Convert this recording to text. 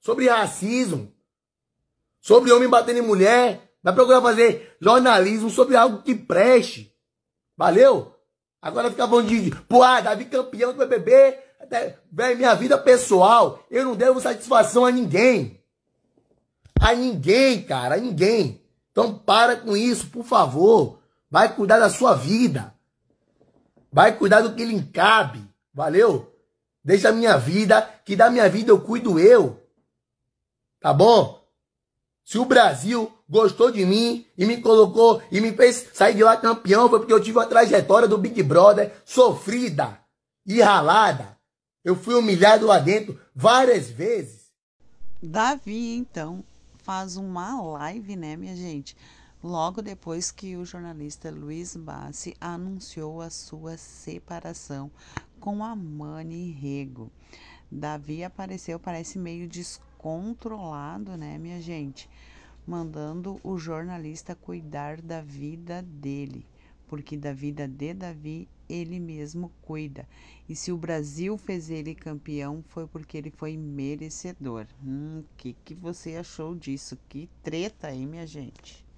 sobre racismo, sobre homem batendo em mulher. Vai procurar fazer jornalismo sobre algo que preste. Valeu? Agora fica bom de, pô, ah, Davi campeão do BBB, até, minha vida pessoal, eu não devo satisfação a ninguém. A ninguém, cara, a ninguém. Então para com isso, por favor. Vai cuidar da sua vida. Vai cuidar do que lhe cabe. Valeu? Deixa a minha vida, que da minha vida eu cuido eu. Tá bom? Se o Brasil gostou de mim e me colocou e me fez sair de lá campeão, foi porque eu tive uma trajetória do Big Brother sofrida e ralada. Eu fui humilhado lá dentro várias vezes. Davi, então, faz uma live, né, minha gente? Logo depois que o jornalista Luiz Bassi anunciou a sua separação com a Mani Rego. Davi apareceu, parece meio desconhecido controlado, né, minha gente? Mandando o jornalista cuidar da vida dele, porque da vida de Davi ele mesmo cuida. E se o Brasil fez ele campeão, foi porque ele foi merecedor. Hum, que que você achou disso? Que treta, hein, minha gente?